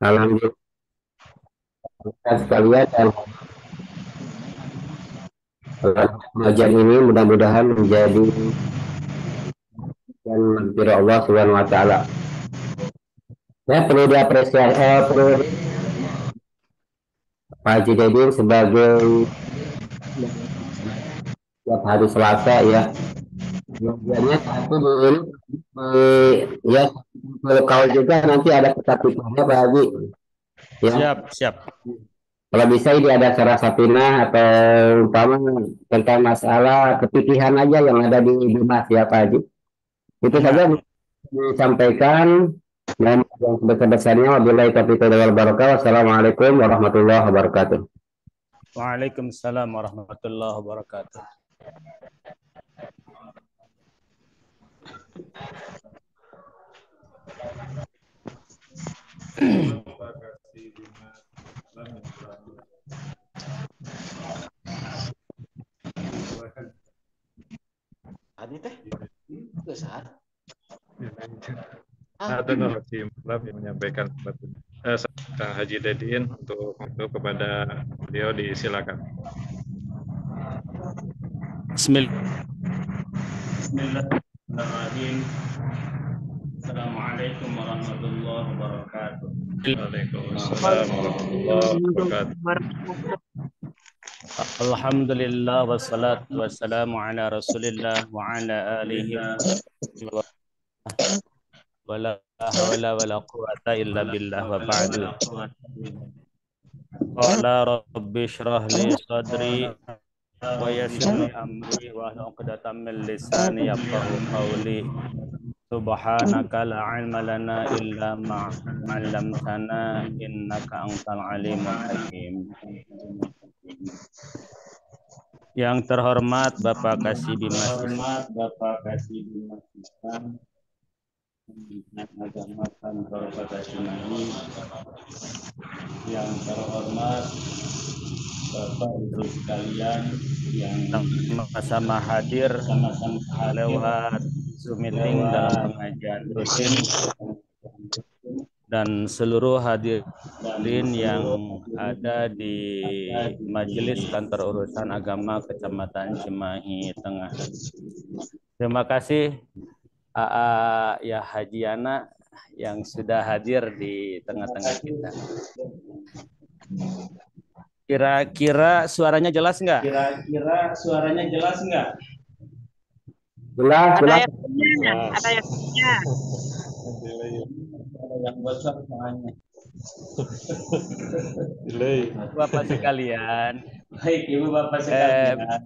Alhamdulillah sekalian dan pengajian ini mudah-mudahan menjadi dan menjadi Allah Subhanahu wa taala. Saya perlu diapresiasi eh, perlu Pak Haji Dedin sebagai tiap hari Selasa ya. Biasanya satu ini ya kalau kau juga nanti ada ketakutannya Pak Haji. Ya. Siap, siap. Kalau bisa ini ada cara satina atau umpama tentang masalah kepikiran aja yang ada di rumah, ya Pak Haji. Itu iya. saja disampaikan dan yang sebesar-besarnya wabillahi taufiq wal barakah. Wassalamualaikum warahmatullahi wabarakatuh. Waalaikumsalam warahmatullahi wabarakatuh. Adi teh besar. Ada Nur menyampaikan eh, Haji Dediin untuk itu kepada beliau disilakan. Bismillahirrahmanirrahim. Assalamualaikum warahmatullahi wabarakatuh. Waalaikumsalam warahmatullahi wabarakatuh. Alhamdulillah wassalatu wassalamu ala Rasulillah wa ala alihi wa wala hawla wala quwata illa billah wa ba'du. Qala rabbi shrah li sadri wa yassir li amri wa hlul 'uqdatam min lisani yafqahu qawli. Subhanaka la ilma lana illa ma innaka antal alimul hakim. Yang terhormat Bapak Kasih Bimas. Terhormat Bapak Kasih Bimas. Agama yang terhormat Bapak Ibu sekalian yang sama-sama hadir sama-sama lewat Zoom meeting dan pengajian rutin dan seluruh hadirin yang ada di Majelis Kantor Urusan Agama Kecamatan Cimahi Tengah. Terima kasih AA ya Hajiana yang sudah hadir di tengah-tengah kita. Kira-kira suaranya jelas nggak? Kira-kira suaranya jelas nggak? Belas, ada belas. Yang punya, ada yang punya. Yang besar Bapak sekalian. Baik, Ibu Bapak eh, sekalian. Eh,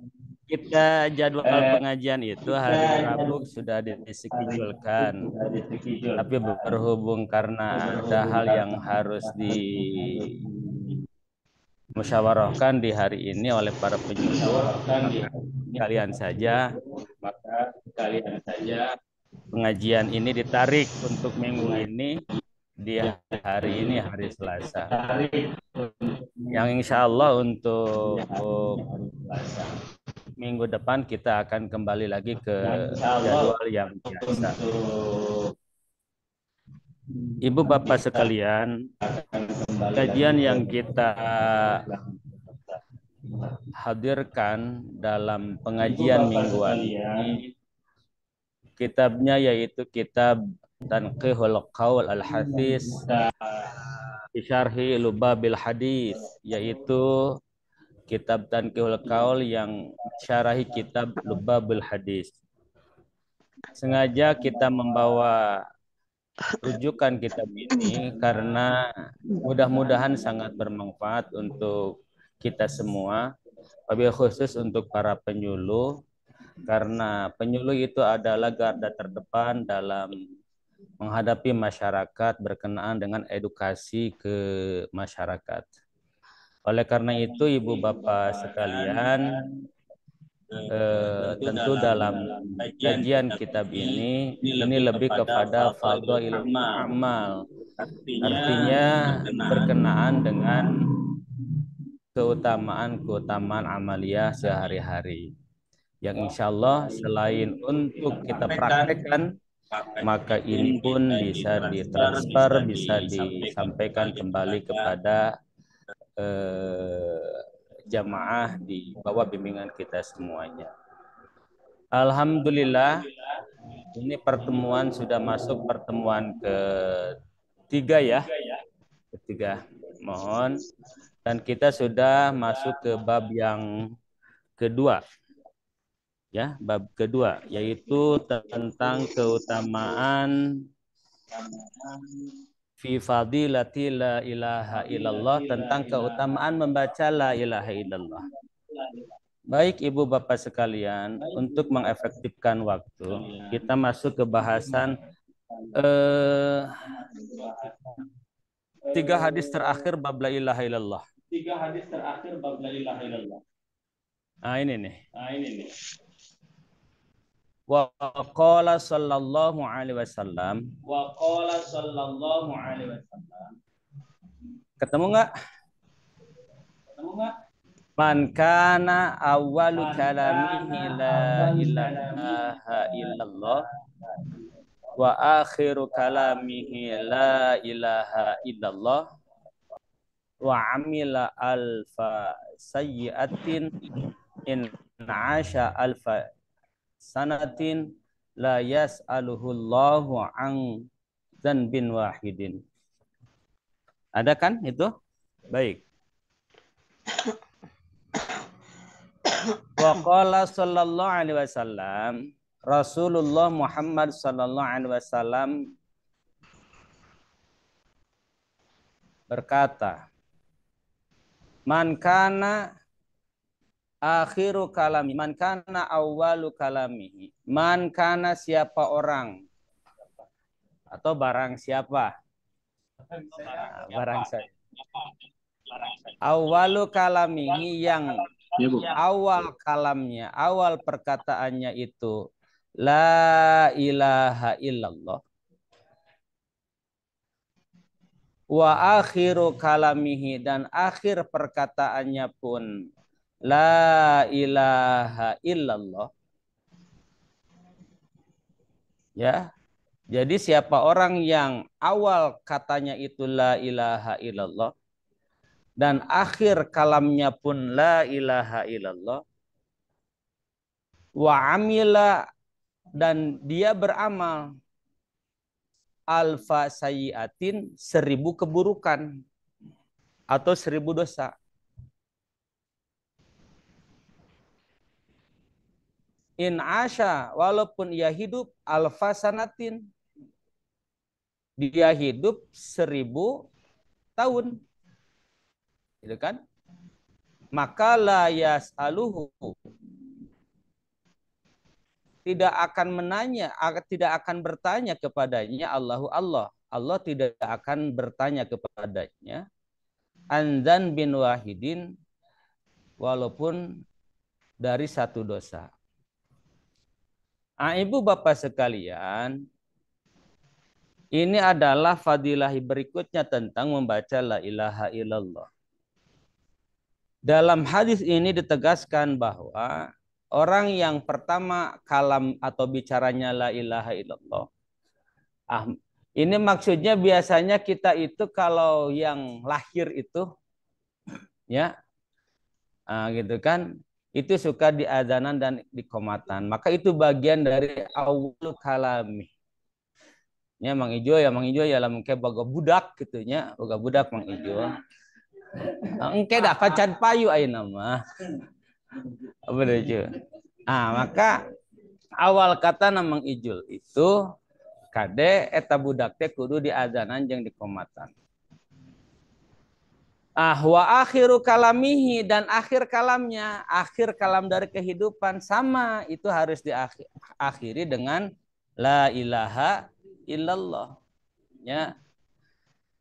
kita jadwal eh, pengajian itu hari Rabu sudah disekijulkan. Tapi berhubung karena ada hal yang harus di musyawarahkan di hari ini oleh para penyusul kalian saja maka sekalian saja pengajian ini ditarik untuk minggu ini di hari ini hari Selasa. Yang insya Allah untuk ya. minggu depan kita akan kembali lagi ke ya, jadwal yang biasa. Ibu bapak sekalian, kajian yang kita hadirkan dalam pengajian mingguan ini kitabnya yaitu kitab Tanqihul Qaul Al-Hadis Isyarhi Lubabil Hadis yaitu kitab Tanqihul Qaul yang syarahi kitab Lubabil Hadis. Sengaja kita membawa rujukan kitab ini karena mudah-mudahan sangat bermanfaat untuk kita semua, tapi khusus untuk para penyuluh karena penyuluh itu adalah garda terdepan dalam menghadapi masyarakat berkenaan dengan edukasi ke masyarakat. Oleh karena itu, Ibu Bapak sekalian, eh, tentu dalam kajian kitab ini ini lebih kepada fadwa ilmu amal artinya berkenaan dengan keutamaan-keutamaan amalia sehari-hari yang insya Allah selain untuk kita praktekkan maka ini pun bisa ditransfer, bisa disampaikan kembali kepada eh, jamaah di bawah bimbingan kita semuanya. Alhamdulillah, ini pertemuan sudah masuk pertemuan ketiga ya, ketiga mohon, dan kita sudah masuk ke bab yang kedua ya bab kedua yaitu tentang keutamaan fi fadilati la ilaha illallah tentang keutamaan membaca la ilaha illallah. Baik Ibu Bapak sekalian, untuk mengefektifkan waktu, kita masuk ke bahasan eh, tiga hadis terakhir bab la ilaha illallah. Tiga hadis terakhir bab la ilaha illallah. Ah ini nih. Ah ini nih. Wa qala sallallahu alaihi wasallam. Wa qala sallallahu alaihi wasallam. Ketemu enggak? Ketemu enggak? Man kana awwalu kalamihi la ilaha illallah wa akhiru kalamihi la ilaha illallah wa amila alfa sayyi'atin in asha alfa sanatin la yas'aluhullahu an dzanbin wahidin. Ada kan itu? Baik. Waqala sallallahu alaihi wasallam Rasulullah Muhammad sallallahu alaihi wasallam berkata Man kana akhiru kalami man kana awalu kalamihi man kana siapa orang atau barang siapa nah, barang saya awalu kalamihi yang iya, awal kalamnya awal perkataannya itu la ilaha illallah wa akhiru kalamihi dan akhir perkataannya pun la ilaha illallah ya jadi siapa orang yang awal katanya itu la ilaha illallah dan akhir kalamnya pun la ilaha illallah wa amila dan dia beramal alfa sayiatin seribu keburukan atau seribu dosa in asha walaupun ia hidup alfasanatin dia hidup seribu tahun gitu kan maka la yas'aluhu tidak akan menanya tidak akan bertanya kepadanya Allahu Allah Allah tidak akan bertanya kepadanya anzan bin wahidin walaupun dari satu dosa Nah, Ibu Bapak sekalian, ini adalah fadilah berikutnya tentang membaca la ilaha illallah. Dalam hadis ini ditegaskan bahwa orang yang pertama kalam atau bicaranya la ilaha illallah. Ah, ini maksudnya biasanya kita itu kalau yang lahir itu ya ah, gitu kan itu suka di azanan dan di komatan. Maka itu bagian dari awal kalami. Ya, Mang Ijo, ya Mang Ijo, ya lah mungkin boga budak gitu ya. Boga budak Mang Ijo. Ah, engke dah pacar payu ayo nama. Apa itu? Ah, maka awal kata nama ijul itu kade eta budak teh kudu di azanan yang di komatan. Ah, wa akhiru kalamihi dan akhir kalamnya, akhir kalam dari kehidupan sama itu harus diakhiri dengan la ilaha illallah. Ya.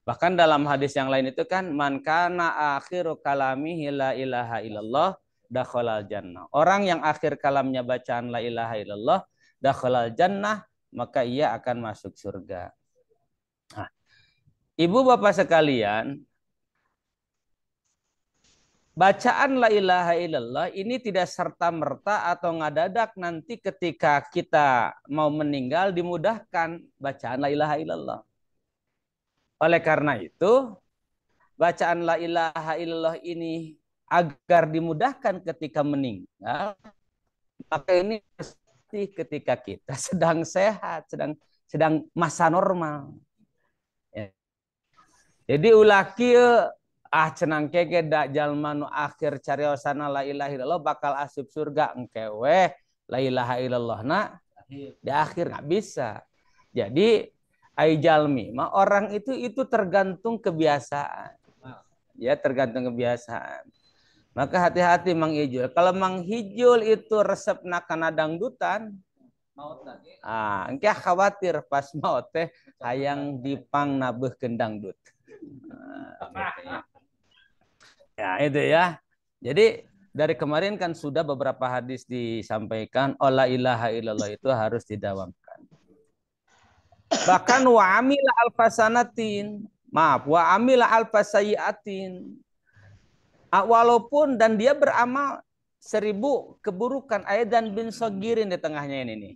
Bahkan dalam hadis yang lain itu kan man kana akhiru kalamihi la ilaha illallah dakhala jannah. Orang yang akhir kalamnya bacaan la ilaha illallah dakhala jannah maka ia akan masuk surga. Nah, Ibu bapak sekalian, bacaan la ilaha illallah ini tidak serta-merta atau ngadadak nanti ketika kita mau meninggal dimudahkan bacaan la ilaha illallah. Oleh karena itu, bacaan la ilaha illallah ini agar dimudahkan ketika meninggal, maka ini pasti ketika kita sedang sehat, sedang sedang masa normal. Ya. Jadi ulah ah cenang keke dak jalmanu akhir akhir cariosana la ilaha illallah bakal asup surga engkeweh la ilaha illallah na di akhir nggak bisa jadi jalmi mah orang itu itu tergantung kebiasaan nah. ya tergantung kebiasaan maka hati-hati Mang Ijul. Kalau Mang Hijul itu resep nakana dangdutan, ah, engke khawatir pas maut teh hayang dipang nabuh kendangdut. Ah, Ya itu ya. Jadi dari kemarin kan sudah beberapa hadis disampaikan Allah oh, ilaha illallah itu harus didawamkan. Bahkan wa amila alfasanatin, maaf, wa amila alfasayiatin. Ah, walaupun dan dia beramal seribu keburukan Ayat dan bin Sogirin di tengahnya ini nih.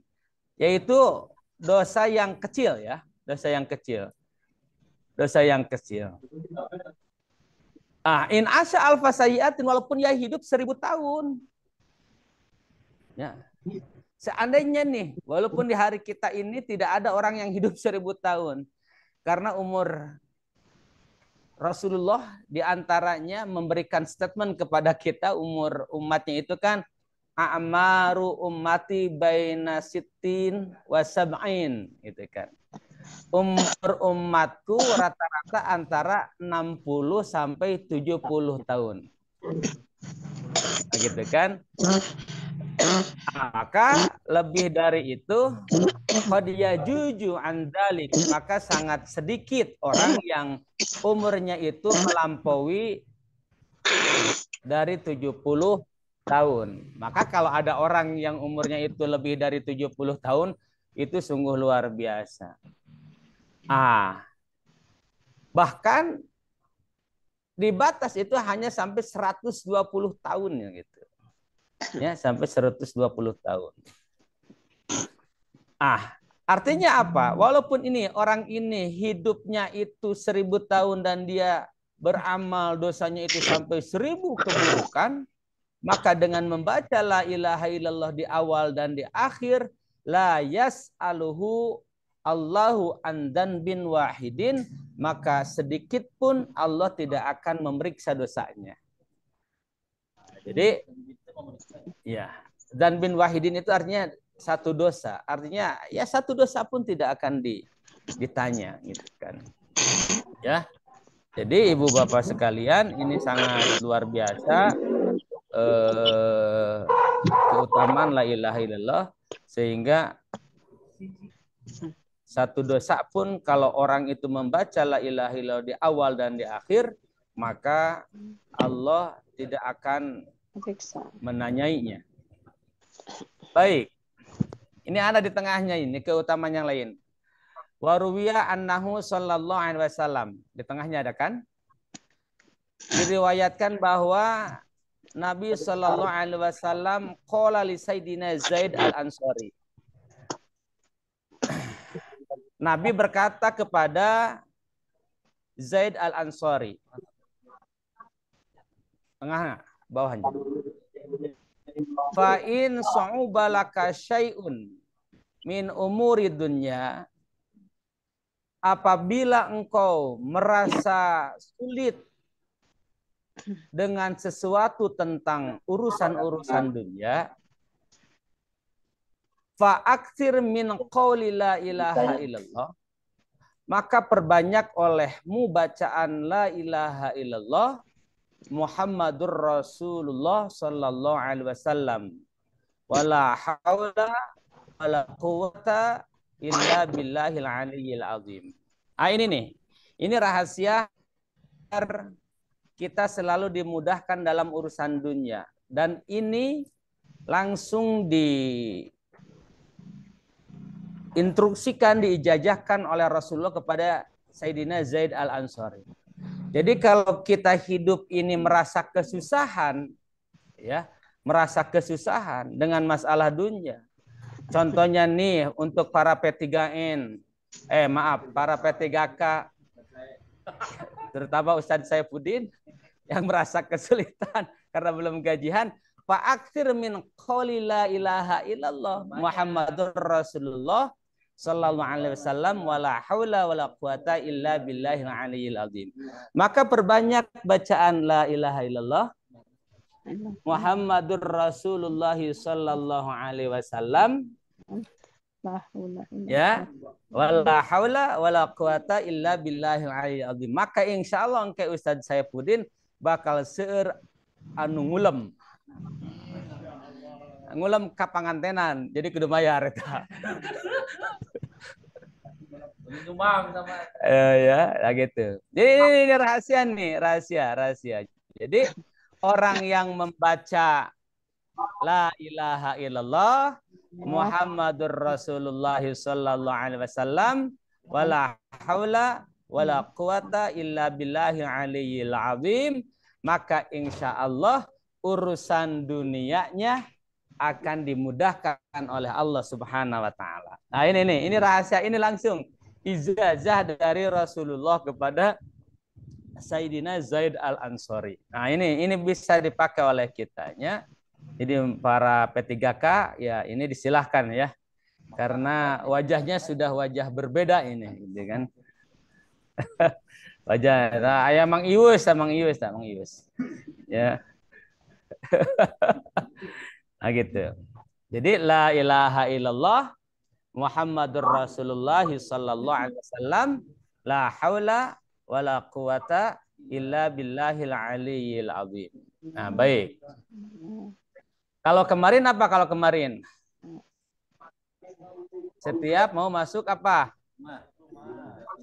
Yaitu dosa yang kecil ya, dosa yang kecil. Dosa yang kecil. Ah, in asya alfa sayyatin walaupun ya hidup seribu tahun. Ya. Seandainya nih, walaupun di hari kita ini tidak ada orang yang hidup seribu tahun. Karena umur Rasulullah diantaranya memberikan statement kepada kita umur umatnya itu kan A'maru ummati baina sittin wa sab'in. Gitu kan umur umatku rata-rata antara 60 sampai 70 tahun. Gitu kan? maka lebih dari itu Khadijah juju andalik maka sangat sedikit orang yang umurnya itu melampaui dari 70 tahun. Maka kalau ada orang yang umurnya itu lebih dari 70 tahun itu sungguh luar biasa. Ah. Bahkan di batas itu hanya sampai 120 tahun ya gitu. Ya, sampai 120 tahun. Ah, artinya apa? Walaupun ini orang ini hidupnya itu seribu tahun dan dia beramal dosanya itu sampai seribu keburukan, maka dengan membaca la ilaha illallah di awal dan di akhir, la yas'aluhu Allahu andan bin wahidin, maka sedikit pun Allah tidak akan memeriksa dosanya. Jadi, ya. Dan bin wahidin itu artinya satu dosa. Artinya ya satu dosa pun tidak akan di, ditanya gitu kan. Ya. Jadi Ibu Bapak sekalian, ini sangat luar biasa eh keutamaan la ilaha illallah sehingga satu dosa pun kalau orang itu membaca la ilaha illallah di awal dan di akhir, maka Allah tidak akan menanyainya. Baik. Ini ada di tengahnya ini keutamaan yang lain. Waruwiya annahu sallallahu alaihi wasallam. Di tengahnya ada kan? Diriwayatkan bahwa Nabi sallallahu alaihi wasallam qala li Sayyidina Zaid al-Ansari. Nabi berkata kepada Zaid al ansori Tengah, bawahnya. Fa'in sa'ubalaka syai'un min umuri dunya. Apabila engkau merasa sulit dengan sesuatu tentang urusan-urusan dunia, Fa'aksir min qawli la ilaha illallah. Maka perbanyak olehmu bacaan la ilaha illallah Muhammadur Rasulullah sallallahu alaihi wasallam. Wala haula wala quwata illa billahil aliyyil azim. Ah ini nih. Ini rahasia kita selalu dimudahkan dalam urusan dunia dan ini langsung di diinstruksikan, diijajahkan oleh Rasulullah kepada Sayyidina Zaid al-Ansari. Jadi kalau kita hidup ini merasa kesusahan, ya merasa kesusahan dengan masalah dunia. Contohnya nih untuk para P3N, eh maaf, para P3K, terutama Ustadz Saifuddin yang merasa kesulitan karena belum gajian, Fa min qawli la ilaha illallah Muhammadur Rasulullah sallallahu alaihi wasallam wala haula wala quwata illa billahil aliyil azim. Maka perbanyak bacaan la ilaha illallah Muhammadur Rasulullah sallallahu alaihi wasallam ya wala haula wala quwata illa billahil aliyil azim. Maka insyaallah engke Ustaz Saipudin bakal seueur anu ngulem Hmm. Ngulam kapangantenan, jadi kudu bayar eta. Minumam sama. Eh, ya, lah ya gitu. Jadi ini, ini rahasia nih, rahasia, rahasia. Jadi orang yang membaca La ilaha illallah Muhammadur Rasulullah sallallahu alaihi wasallam wala haula wala quwata illa billahi aliyil azim maka insyaallah urusan dunianya akan dimudahkan oleh Allah Subhanahu wa taala. Nah, ini nih, ini rahasia ini langsung ijazah dari Rasulullah kepada Sayyidina Zaid Al-Ansori. Nah, ini ini bisa dipakai oleh kitanya. Jadi para P3K ya ini disilahkan ya. Karena wajahnya sudah wajah berbeda ini, gitu kan. wajah nah, ayam mang iwis, mang iwis, mang iwis. Ya nah gitu. Jadi la ilaha illallah Muhammadur Rasulullah sallallahu alaihi wasallam la haula wala quwata illa billahil aliyil azim. Nah, baik. Kalau kemarin apa kalau kemarin? Setiap mau masuk apa?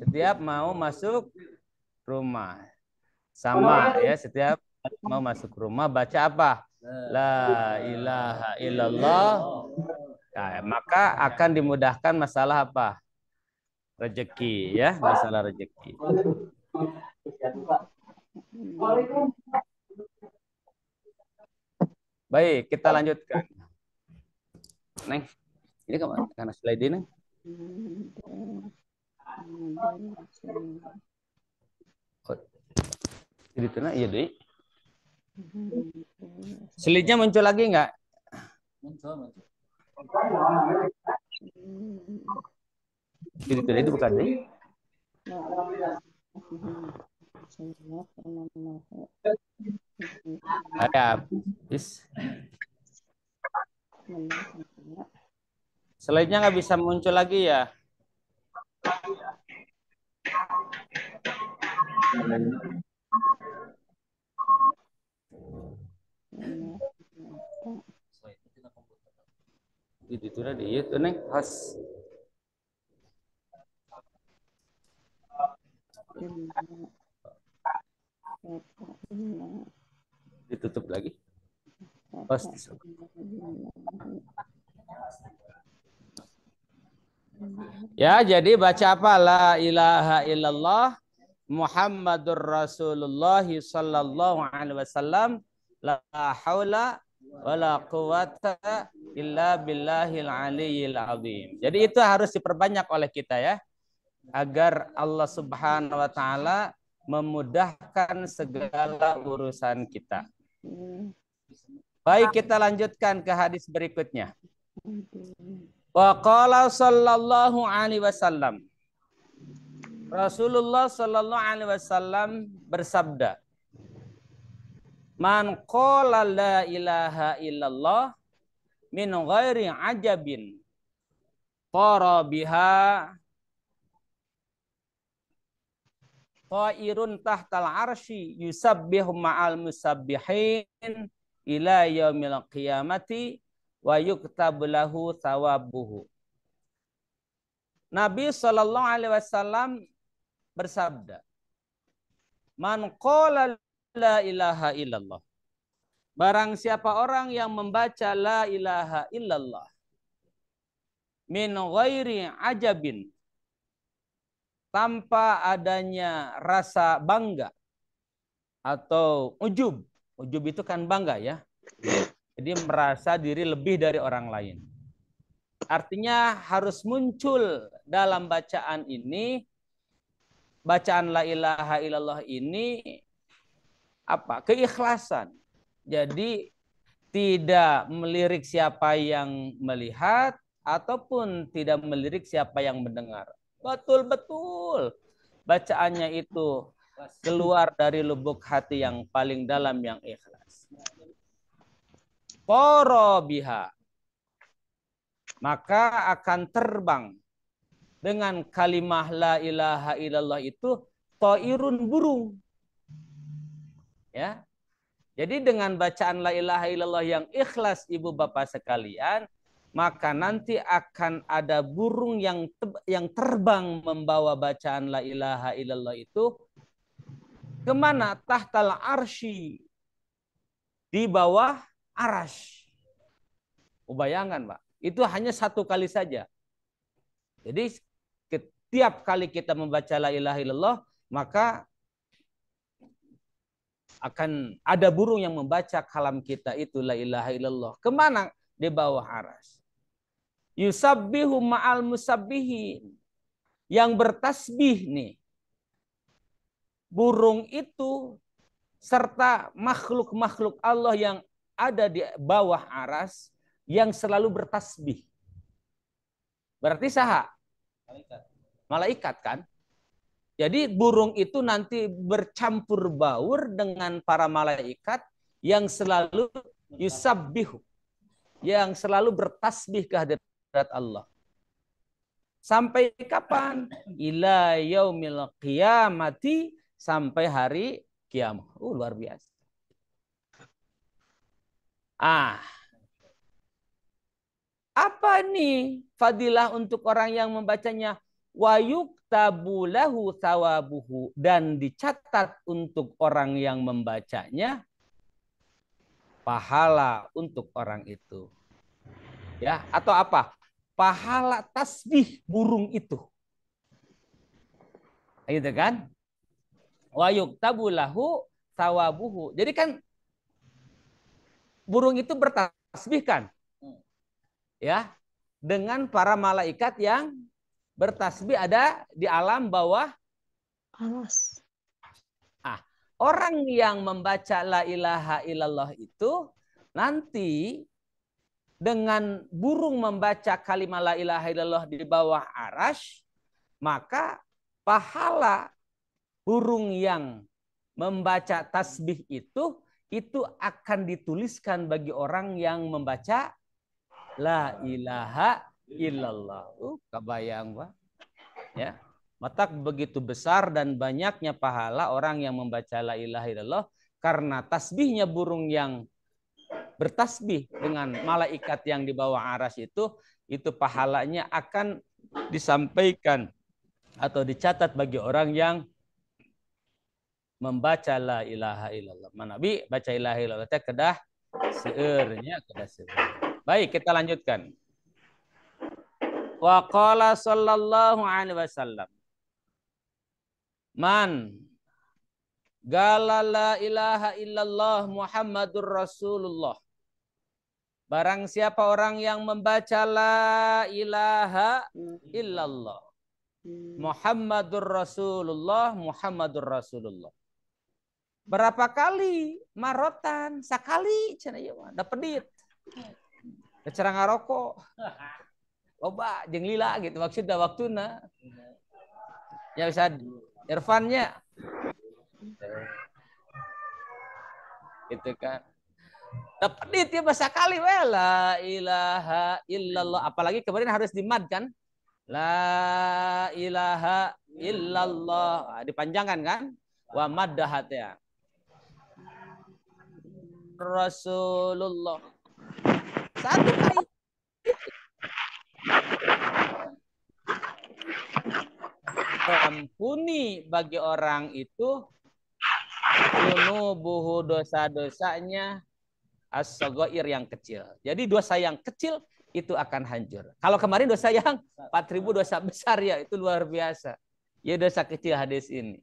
Setiap mau masuk rumah. Sama ya, setiap mau masuk rumah baca apa? La ilaha illallah. Nah, maka akan dimudahkan masalah apa? Rezeki ya, masalah rezeki. Baik, kita lanjutkan. Neng, ini kemana? Karena slide oh, ini. Oh, di iya deh. Mm-hmm. Selitnya muncul lagi nggak? Muncul, muncul. Itu, itu bukan sih? Ada habis. Selainnya nggak bisa muncul lagi ya? Jadi itu nih khas. Ditutup lagi. Pas. Ya, jadi baca apa? La ilaha illallah Muhammadur Rasulullah sallallahu alaihi wasallam la haula wala quwata illa billahil aliyil azim. Jadi itu harus diperbanyak oleh kita ya agar Allah Subhanahu wa taala memudahkan segala urusan kita. Baik, kita lanjutkan ke hadis berikutnya. Wa qala sallallahu alaihi wasallam. Rasulullah sallallahu alaihi wasallam bersabda, Man qala la ilaha illallah min ghairi ajabin tara biha Ta'irun tahtal arsy yusabbihu ma'al musabbihin ila yaumil qiyamati wa yuktabu lahu thawabuhu. Nabi sallallahu Alaihi Wasallam bersabda, Man qala la ilaha illallah Barang siapa orang yang membaca la ilaha illallah min ghairi ajabin tanpa adanya rasa bangga atau ujub. Ujub itu kan bangga ya. Jadi merasa diri lebih dari orang lain. Artinya harus muncul dalam bacaan ini bacaan la ilaha illallah ini apa? keikhlasan jadi tidak melirik siapa yang melihat ataupun tidak melirik siapa yang mendengar. Betul-betul bacaannya itu keluar dari lubuk hati yang paling dalam yang ikhlas. Poro biha Maka akan terbang dengan kalimah la ilaha illallah itu toirun burung. Ya, jadi dengan bacaan la ilaha illallah yang ikhlas ibu bapak sekalian, maka nanti akan ada burung yang yang terbang membawa bacaan la ilaha illallah itu kemana tahtal arshi di bawah arash. Ubayangan Pak. Itu hanya satu kali saja. Jadi setiap kali kita membaca la ilaha illallah, maka akan ada burung yang membaca kalam kita itu la ilaha illallah. Kemana? Di bawah aras. Yusabbihu ma'al musabbihin. Yang bertasbih nih. Burung itu serta makhluk-makhluk Allah yang ada di bawah aras yang selalu bertasbih. Berarti sahak. Malaikat. Malaikat kan? Jadi burung itu nanti bercampur baur dengan para malaikat yang selalu yusabbihu, yang selalu bertasbih kehadirat Allah. Sampai kapan? Ila yaumil qiyamati sampai hari kiamah. Uh, luar biasa. Ah. Apa nih fadilah untuk orang yang membacanya? wa yuktabu lahu sawabuhu dan dicatat untuk orang yang membacanya pahala untuk orang itu. Ya, atau apa? Pahala tasbih burung itu. Gitu kan? Wa yuktabu lahu sawabuhu. Jadi kan burung itu bertasbih kan? Ya, dengan para malaikat yang bertasbih ada di alam bawah alas. Ah, orang yang membaca la ilaha illallah itu nanti dengan burung membaca kalimat la ilaha illallah di bawah aras, maka pahala burung yang membaca tasbih itu itu akan dituliskan bagi orang yang membaca la ilaha illallah. Uh, kebayang Pak. Ya. Matak begitu besar dan banyaknya pahala orang yang membaca la ilaha illallah karena tasbihnya burung yang bertasbih dengan malaikat yang di bawah aras itu itu pahalanya akan disampaikan atau dicatat bagi orang yang membaca la ilaha illallah. Nabi baca ilaha illallah teh kedah seernya, kedah seernya. Baik, kita lanjutkan. Wa qala sallallahu alaihi wasallam. Man Gala la ilaha illallah Muhammadur Rasulullah. Barang siapa orang yang membaca la ilaha illallah. Muhammadur Rasulullah, Muhammadur Rasulullah. Berapa kali marotan? sekali, cenah ieu iya, mah, da Kecerang rokok. loba jeng lila gitu maksudnya waktu na iya. ya bisa Irfannya gitu kan tapi dia bahasa kali wala ilaha illallah apalagi kemarin harus kan la ilaha illallah ah, dipanjangkan kan wa maddahat ya Rasulullah satu kali Ampuni bagi orang itu buhu dosa-dosanya as yang kecil. Jadi dosa yang kecil itu akan hancur. Kalau kemarin dosa yang 4000 dosa besar ya itu luar biasa. Ya dosa kecil hadis ini.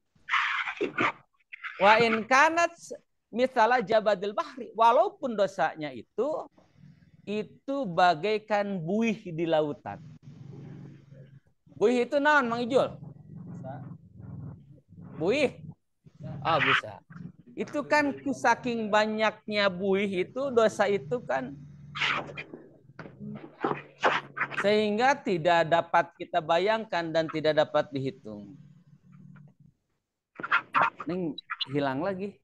Wa in kanat misalnya jabadil bahri walaupun dosanya itu itu bagaikan buih di lautan. Buih itu non, Mang Ijul? Buih? Oh, bisa. Itu kan saking banyaknya buih itu dosa itu kan sehingga tidak dapat kita bayangkan dan tidak dapat dihitung. Neng hilang lagi.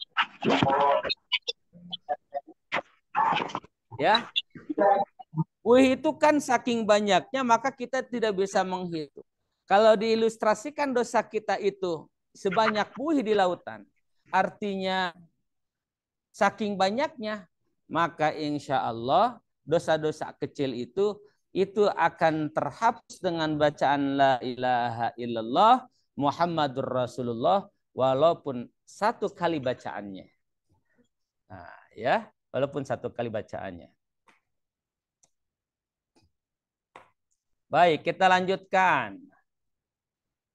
Ya. Buih itu kan saking banyaknya maka kita tidak bisa menghitung. Kalau diilustrasikan dosa kita itu sebanyak buih di lautan, artinya saking banyaknya, maka insya Allah dosa-dosa kecil itu itu akan terhapus dengan bacaan la ilaha illallah Muhammadur Rasulullah walaupun satu kali bacaannya. Nah, ya, walaupun satu kali bacaannya. Baik, kita lanjutkan.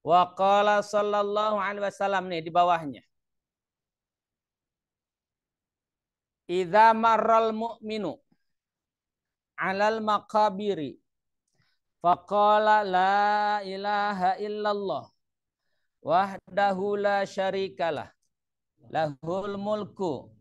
Wa qala sallallahu alaihi wasallam nih di bawahnya. Idza marral mu'minu alal maqabiri faqala la ilaha illallah wahdahu la syarikalah lahul mulku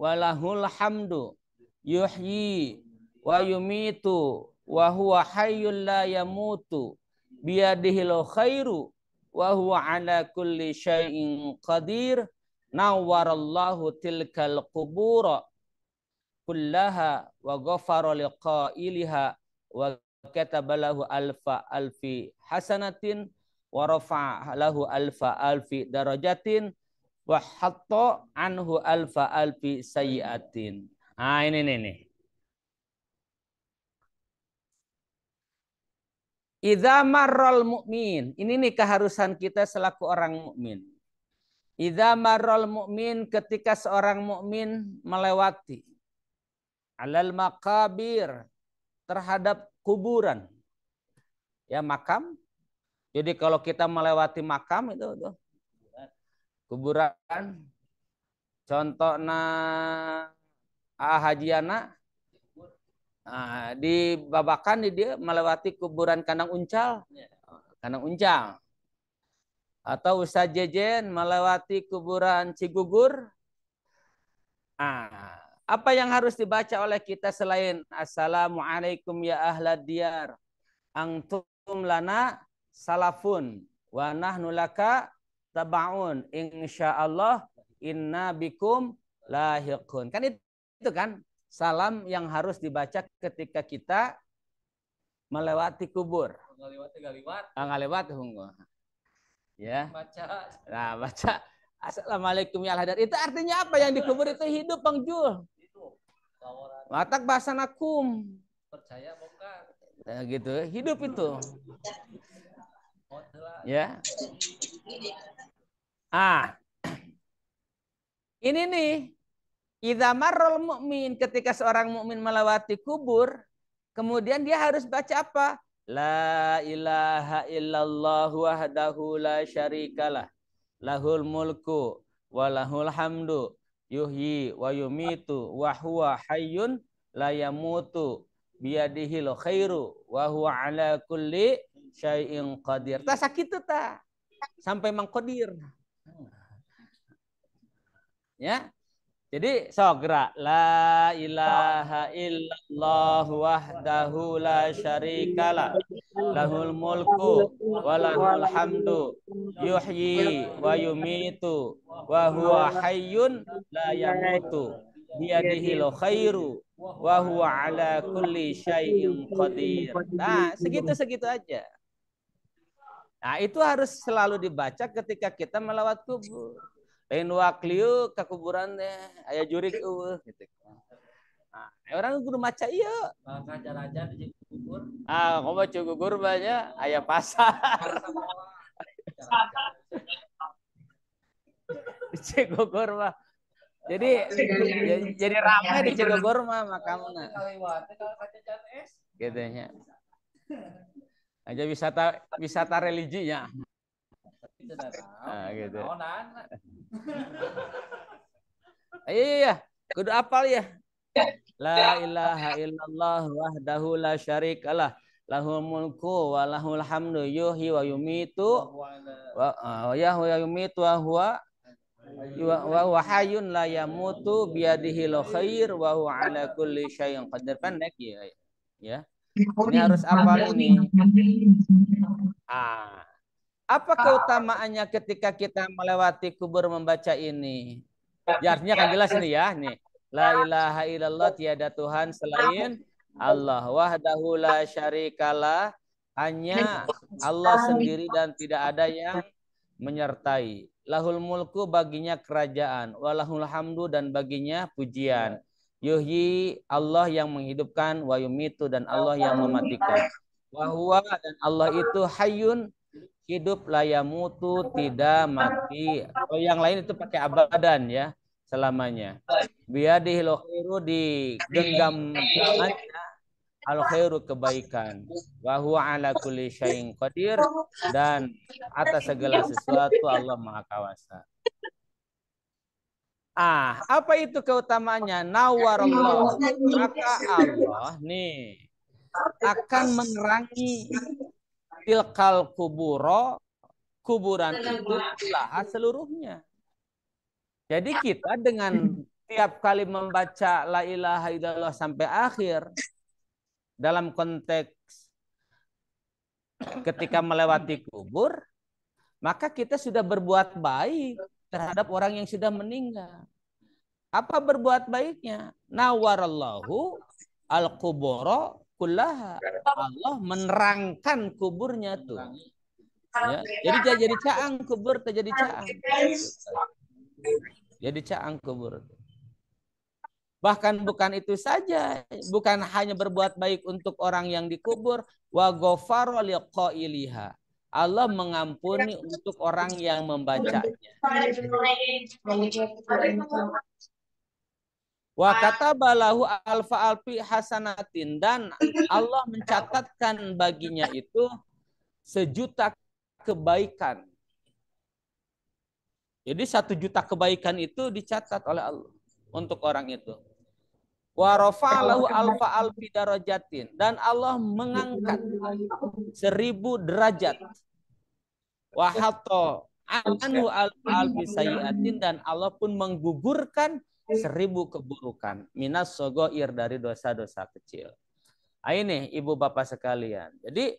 lahul hamdu yuhyi wa yumitu wa huwa hayyul la yamutu biyadihil khairu wa huwa ala kulli syai'in qadir nawwarallahu tilkal qubura kullaha wa ghafara liqailiha wa kataba lahu alfa alfi hasanatin wa rafa'a lahu alfa alfi darajatin wa hatta anhu alfa alfi Ah ini nih nih. Idza marral mukmin, Ini nih keharusan kita selaku orang mukmin. Idza marral mukmin ketika seorang mukmin melewati alal makabir terhadap kuburan. Ya makam. Jadi kalau kita melewati makam itu, tuh kuburan contohnya ah Nah, di Babakan dia melewati kuburan kandang uncal, ya. kandang uncal. Atau Ustaz Jejen melewati kuburan Cigugur. Nah, apa yang harus dibaca oleh kita selain Assalamualaikum ya ahlad diyar. Angtum lana salafun wa nahnu laka tabaun. Insyaallah inna bikum lahiqun. Kan itu kan salam yang harus dibaca ketika kita melewati kubur. Enggak ah, lewat? enggak lewat Ya. Baca. Nah, baca Assalamualaikum ya Allah. Itu artinya apa yang dikubur itu hidup pengjul. Matak bahasa nakum. Percaya bukan. Ya, nah, gitu, hidup itu. Ya. Ah. Ini nih Idza marrul mukmin ketika seorang mukmin melewati kubur, kemudian dia harus baca apa? La ilaha illallah wahdahu la syarikalah. Lahul mulku wa lahul hamdu yuhyi wa yumitu wa huwa hayyun la yamutu biyadihil khairu wa huwa ala kulli syai'in qadir. Tak sakit ta. Sampai mangkodir. Ya, jadi sogra la ilaha illallah wahdahu la syarikalah lahul mulku wa lahul hamdu yuhyi wa yumitu wa huwa hayyun la yamutu biyadihil khairu wa huwa ala kulli syai'in qadir. Nah, segitu-segitu aja. Nah, itu harus selalu dibaca ketika kita melawat kubur lain wakliu ke kuburan deh ayah jurik uh, gitu nah, eh, orang kudu maca iya raja raja di kubur ah kamu baca kubur banyak ayah pasar Cikogor mah. Jadi jadi ramai di Cikogor mah makamna. Gitu nya. Aja wisata wisata religinya. Nah, gitu. Naonan. Ah, iya iya, kudu apal ya. La ilaha illallah wahdahu la syarikalah lahul mulku wa lahul hamdu yuhyi wa yumitu wa ah, yahwa wa yumitu wa huwa wa huwa hayyun la yamutu biadihi al khair wa huwa ala kulli syai'in qadir pendek ya ya ini harus apal ini ah apa ah. keutamaannya ketika kita melewati kubur membaca ini? Ya artinya akan jelas nih ya nih. La ilaha illallah tiada Tuhan selain Allah wahdahu la syarikalah hanya Allah sendiri dan tidak ada yang menyertai. Lahul mulku baginya kerajaan, walahul hamdu dan baginya pujian. Yuhyi Allah yang menghidupkan, wa yumitu dan Allah yang mematikan. Wahuwa dan Allah itu hayun hidup layamutu tidak mati. Kalau yang lain itu pakai abadan ya selamanya. Biadihil khairu di genggam tangannya al kebaikan wa huwa ala kulli syai'in qadir dan atas segala sesuatu Allah Maha Kuasa. Ah, apa itu keutamaannya? Nawar Allah. Maka Allah nih akan menerangi tilkal kuburo kuburan itu ilaha seluruhnya. Jadi ya. kita dengan tiap kali membaca la ilaha illallah sampai akhir dalam konteks ketika melewati kubur, maka kita sudah berbuat baik terhadap orang yang sudah meninggal. Apa berbuat baiknya? Nawarallahu al-kuburo Allah menerangkan kuburnya tuh. Ya. Jadi jadi caang kubur, terjadi caang. Jadi caang kubur. Bahkan bukan itu saja, bukan hanya berbuat baik untuk orang yang dikubur, wa ghafara liqailiha. Allah mengampuni untuk orang yang membacanya. Wa kata balahu alfa alfi hasanatin dan Allah mencatatkan baginya itu sejuta kebaikan. Jadi satu juta kebaikan itu dicatat oleh Allah untuk orang itu. Warofa'lahu alfa alfi darajatin. Dan Allah mengangkat seribu derajat. Wahato anhu alfa alfi sayiatin. Dan Allah pun menggugurkan seribu keburukan minas sogoir dari dosa-dosa kecil. Nah, ini ibu bapak sekalian. Jadi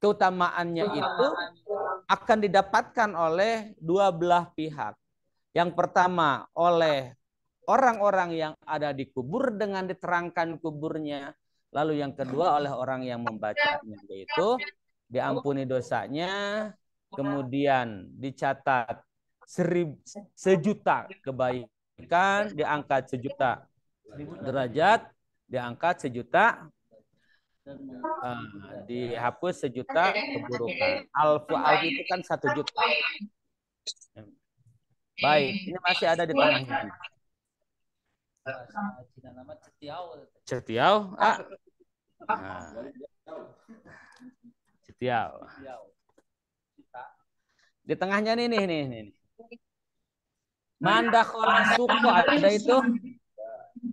keutamaannya itu akan didapatkan oleh dua belah pihak. Yang pertama oleh orang-orang yang ada di kubur dengan diterangkan kuburnya. Lalu yang kedua oleh orang yang membacanya yaitu diampuni dosanya, kemudian dicatat seribu sejuta kebaikan kan diangkat sejuta derajat diangkat sejuta uh, dihapus sejuta keburukan alfu alf itu kan satu juta baik ini masih ada di tanah ini Cetiau ah. Nah. Cetiau di tengahnya ini, nih nih, nih. Mandakhola suku ada itu?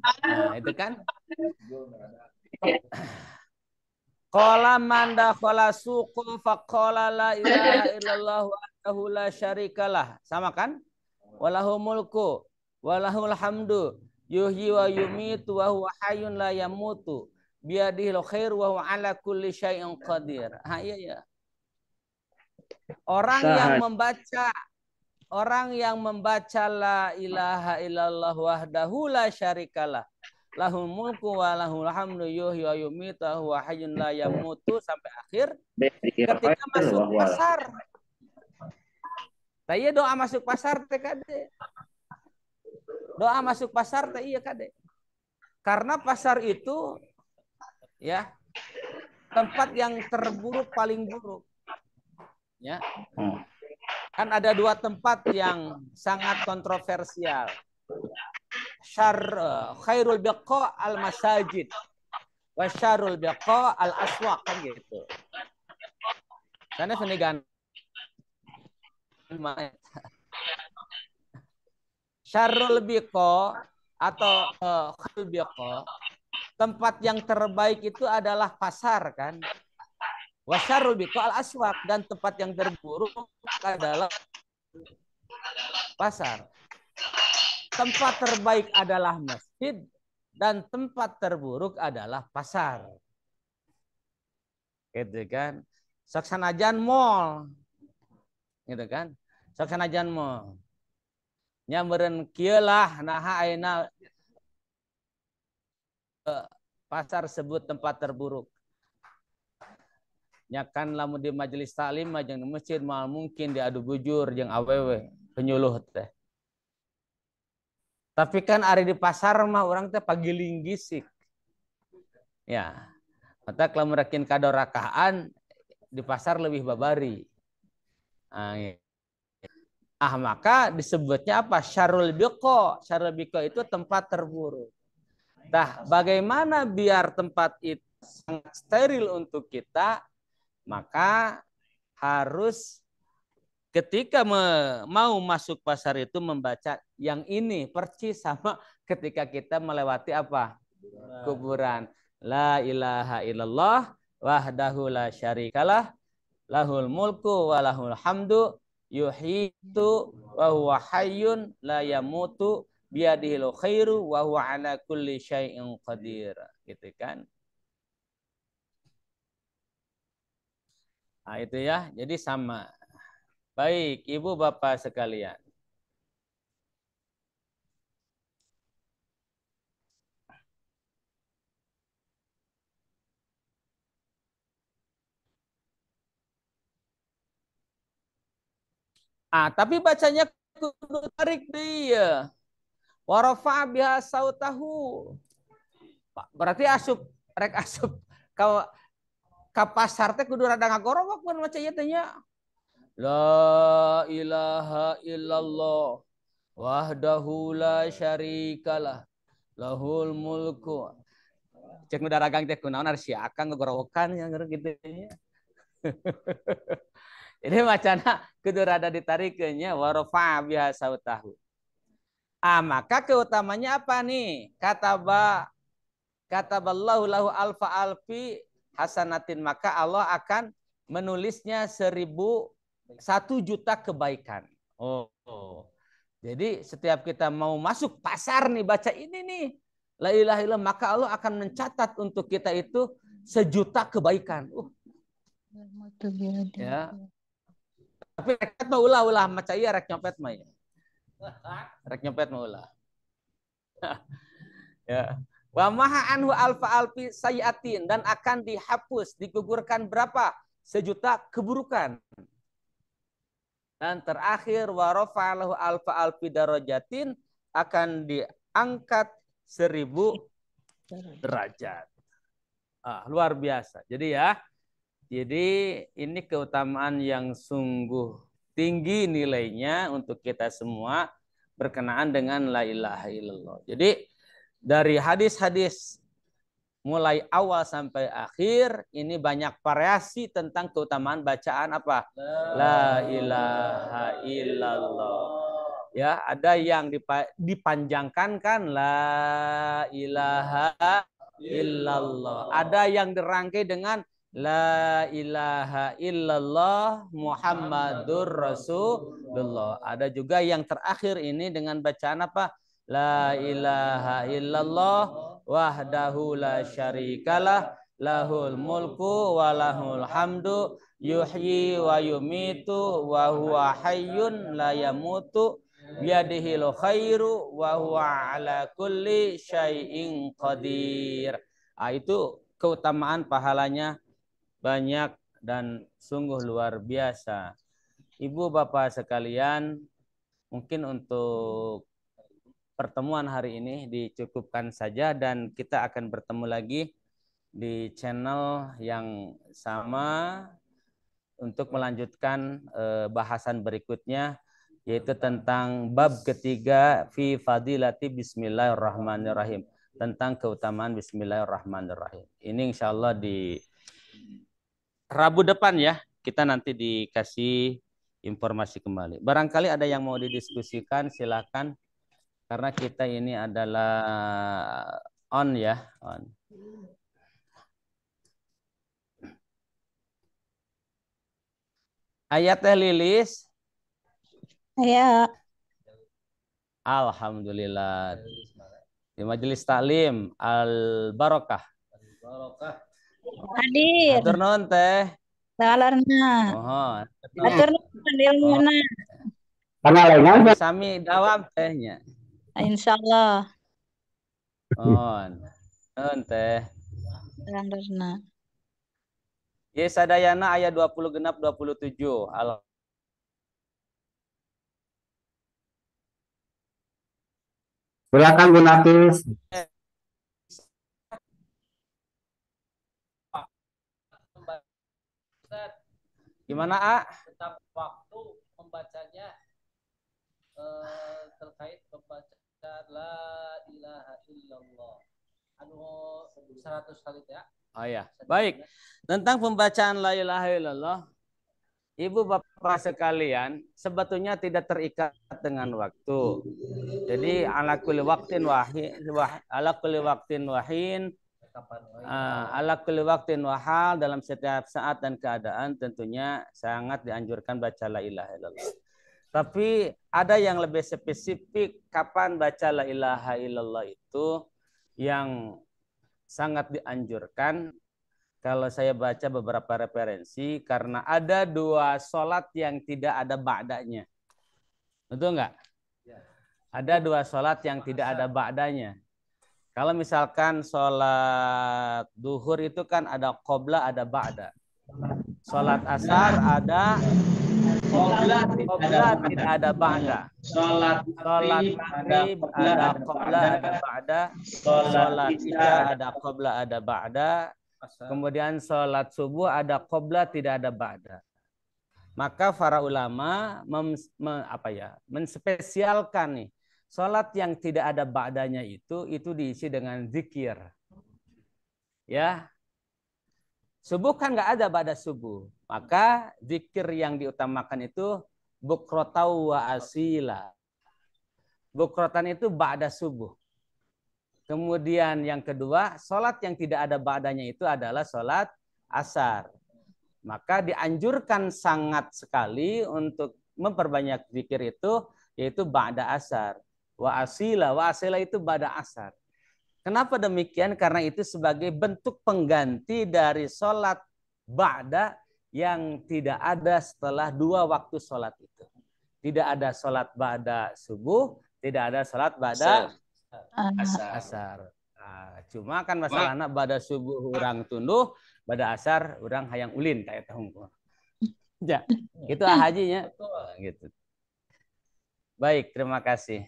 Nah, itu kan? Qala man dakhala suqu faqala la ilaha illallah wahdahu la syarikalah. Sama kan? Walahu mulku walahul alhamdu, yuhyi wa yumitu wa huwa hayyun la yamutu biyadihil khair wa huwa ala kulli syai'in qadir. Ha iya ya. Orang yang membaca orang yang membaca la ilaha illallah wahdahu la syarikalah lahul mulku wa lahul hamdu yuhyi wa yumitu wa hayyun la yamutu sampai akhir ketika masuk pasar Nah, iya doa masuk pasar TKD. Doa masuk pasar teh iya kade. Karena pasar itu ya tempat yang terburuk paling buruk. Ya. Hmm kan ada dua tempat yang sangat kontroversial. Syar eh, khairul biqa al masajid wa syarul biqa al aswaq kan gitu. Karena senigan Syarul ko atau eh, uh, Biqo, tempat yang terbaik itu adalah pasar kan Wasyarul biku al aswak dan tempat yang terburuk adalah pasar. Tempat terbaik adalah masjid dan tempat terburuk adalah pasar. Gitu kan? Saksanajan mall. Gitu kan? Saksanajan mall. Nyamberan kielah naha aina eh, pasar sebut tempat terburuk nya kan lamun di majelis taklim aja di masjid mal mungkin diadu bujur jeung awewe penyuluh teh. Tapi kan ari di pasar mah orang teh pagiling gisik. Ya. Mata kalau merakin kado rakaan di pasar lebih babari. Ah, iya. ah maka disebutnya apa? Syarul Biko. Syarul Biko itu tempat terburuk. Nah, bagaimana biar tempat itu sangat steril untuk kita maka harus ketika me, mau masuk pasar itu membaca yang ini persis sama ketika kita melewati apa kuburan, kuburan. la ilaha illallah wahdahu la syarikalah lahul mulku wa lahul hamdu yuhitu wa huwa hayyun la yamutu biadihil khairu wa huwa ala kulli syai'in qadir gitu kan Nah, itu ya. Jadi sama. Baik, Ibu Bapak sekalian. Ah, tapi bacanya kudu tarik dia. Warofa biha sautahu. Berarti asup rek asup kau ka pasar teh kudu rada ngagorowak pun maca ieu teh nya. La ilaha illallah wahdahu la syarikalah lahul mulku cek nu daragang teh kunaon harus si akang ngegorowokan yang gitu nya. Jadi macana kudu rada ditarikeunnya rafa biha sautahu. Ah, maka keutamanya apa nih? Kata ba kata ballahu lahu alfa alfi hasanatin maka Allah akan menulisnya seribu satu juta kebaikan. Oh. Jadi setiap kita mau masuk pasar nih baca ini nih. La ilaha illallah maka Allah akan mencatat untuk kita itu sejuta kebaikan. Uh. Ya. Tapi rekat mau ulah ulah maca iya rek nyopet mah iya. ya. Rek nyopet mau ulah. ya. Wa maha anhu alfa alfi sayyatin dan akan dihapus, digugurkan berapa? Sejuta keburukan. Dan terakhir warofa'alahu alfa alfi darajatin akan diangkat seribu derajat. Ah, luar biasa. Jadi ya, jadi ini keutamaan yang sungguh tinggi nilainya untuk kita semua berkenaan dengan la ilaha illallah. Jadi dari hadis-hadis mulai awal sampai akhir ini banyak variasi tentang keutamaan bacaan apa la ilaha illallah ya ada yang dipanjangkan kan la ilaha illallah ada yang dirangkai dengan la ilaha illallah muhammadur rasulullah ada juga yang terakhir ini dengan bacaan apa La ilaha illallah wahdahu la syarikalah lahul mulku wa lahul hamdu yuhyi wa yumitu wa huwa hayyun la yamutu biyadihil khairu wa huwa ala kulli syai'in qadir. Nah, itu keutamaan pahalanya banyak dan sungguh luar biasa. Ibu bapak sekalian, mungkin untuk pertemuan hari ini dicukupkan saja dan kita akan bertemu lagi di channel yang sama untuk melanjutkan eh, bahasan berikutnya yaitu tentang bab ketiga fi fadilati bismillahirrahmanirrahim tentang keutamaan bismillahirrahmanirrahim. Ini insyaallah di Rabu depan ya, kita nanti dikasih informasi kembali. Barangkali ada yang mau didiskusikan, silakan karena kita ini adalah on ya, on. Ayat teh Lilis. Ya. Alhamdulillah. Di majelis taklim Al Barokah. Hadir. Atur non teh. Salarna. Oh. Atur nuhun mana Karena lagi sami dawam tehnya. Ah, insyaallah. On. On teh. Randerna. Yesadayana ayat 20 genap 27. Al Silakan Bu Nafis. Gimana, A? Tetap waktu membacanya eh, terkait membaca la ilaha illallah. Anu 100 kali ya. Oh iya. ya. Baik. Tentang pembacaan la ilaha illallah, Ibu Bapak sekalian, sebetulnya tidak terikat dengan waktu. Jadi ala kulli waqtin wahin ala kulli waqtin wahin eh, ala kulli waqtin wahal dalam setiap saat dan keadaan tentunya sangat dianjurkan baca la ilaha illallah. Tapi ada yang lebih spesifik kapan baca la ilaha illallah itu yang sangat dianjurkan kalau saya baca beberapa referensi karena ada dua sholat yang tidak ada ba'danya. Betul enggak? Ya. Ada dua sholat yang tidak ada ba'danya. Kalau misalkan sholat duhur itu kan ada qobla, ada ba'da. Sholat asar ada Qoblat tidak ada ba'da. Salat maghrib ada qabla ada ba'da. Salat isya ada qabla ada ba'da. Kemudian salat subuh ada qabla tidak ada ba'da. Maka para ulama mem, me, apa ya, menspesialkan nih. Salat yang tidak ada ba'danya itu itu diisi dengan zikir. Ya, Subuh kan nggak ada pada subuh. Maka zikir yang diutamakan itu bukrotau wa asila. Bukrotan itu ba'da subuh. Kemudian yang kedua, sholat yang tidak ada badannya itu adalah sholat asar. Maka dianjurkan sangat sekali untuk memperbanyak zikir itu, yaitu ba'da asar. Wa asila, wa asila itu ba'da asar. Kenapa demikian? Karena itu sebagai bentuk pengganti dari sholat ba'da yang tidak ada setelah dua waktu sholat itu. Tidak ada sholat ba'da subuh, tidak ada sholat ba'da asar. asar. Nah, cuma kan masalah anak ba'da subuh orang tunduh, ba'da asar orang hayang ulin kayak tahu. Ya, itu ah, hajinya. Betul. Gitu. Baik, terima kasih.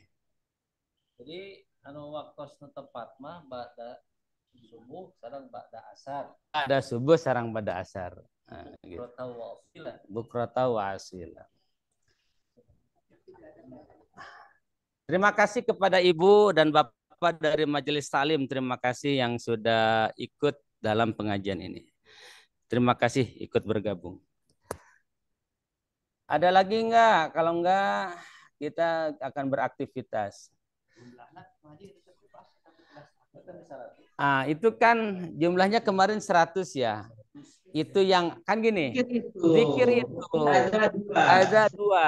Jadi anu waktu tepat mah pada subuh sarang pada asar. Ada subuh sarang pada asar. Nah, gitu. Bukrota wa asila. Terima kasih kepada Ibu dan Bapak dari Majelis Salim. Terima kasih yang sudah ikut dalam pengajian ini. Terima kasih ikut bergabung. Ada lagi enggak? Kalau enggak, kita akan beraktivitas. Ah, itu kan jumlahnya kemarin 100 ya. Itu yang kan gini. Zikir itu. Ada dua. Ada dua.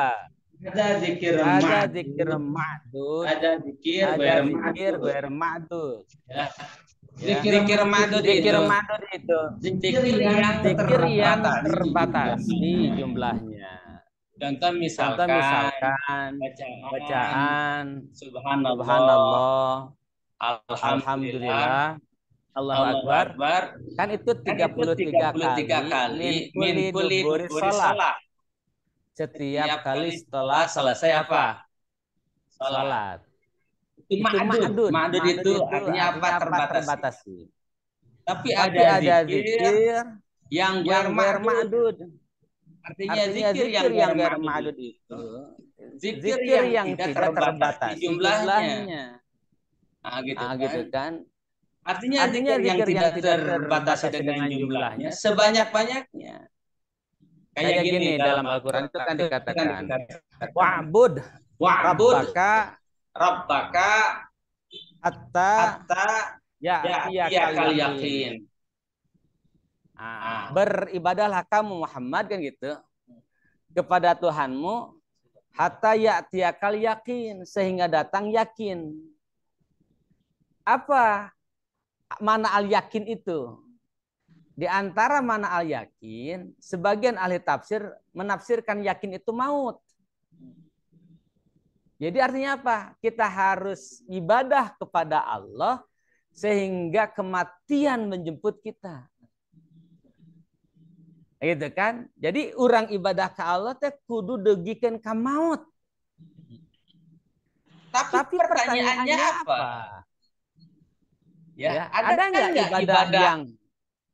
Ada zikir ada zikir Ada zikir ada zikir berma'dud. Ya. Zikir madu, ma'dud zikir ma'dud itu. Zikir yang zikir yang terbatas di jumlahnya. Contoh misalkan, Contoh misalkan bacaan, bacaan subhanallah, subhanallah alhamdulillah, alhamdulillah Allahu Akbar. Akbar. Kan itu 33, kan itu 33 kali, kali min kulit buri salah. Setiap, Setiap kali setelah selesai apa? salat Itu ma'adud. Ma'adud itu, itu artinya apa? Terbatasi. terbatasi. Tapi, Tapi ada, ada zikir yang, yang berma'adud. Artinya, Artinya zikir, zikir yang, yang itu zikir, zikir yang, yang tidak terbatas jumlahnya. Nah, gitu, nah, kan? gitu kan. Artinya, Artinya zikir, yang, tidak terbatas dengan jumlahnya sebanyak-banyaknya. Kayak, Kayak gini, dalam Al-Qur'an itu kan, kan dikatakan wa'bud wa'bud rabbaka rabbaka hatta hatta ya, ya, ya, ya, Ah, beribadahlah kamu Muhammad kan gitu kepada Tuhanmu hatta ya'tiyakal yakin sehingga datang yakin. Apa mana al yakin itu? Di antara mana al yakin, sebagian ahli tafsir menafsirkan yakin itu maut. Jadi artinya apa? Kita harus ibadah kepada Allah sehingga kematian menjemput kita gitu kan jadi orang ibadah ke Allah teh kudu degikan ke maut tapi, tapi pertanyaannya, pertanyaannya apa? apa ya, ya ada, ada nggak kan ibadah, ibadah yang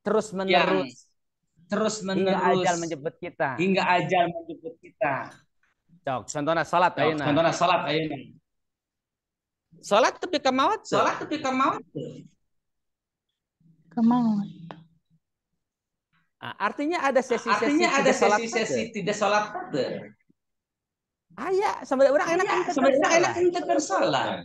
terus menerus yang terus menerus hingga ajal menjemput kita hingga ajal menjemput kita cok contohnya salat ayo. Contohnya salat ayo. salat tapi kemauan. salat tapi kemauan. Kemauan. Nah, artinya ada sesi-sesi artinya sesi ada sesi-sesi tidak sholat qadar. Aya, sambil orang enak ente sambil orang enak untuk bersalah.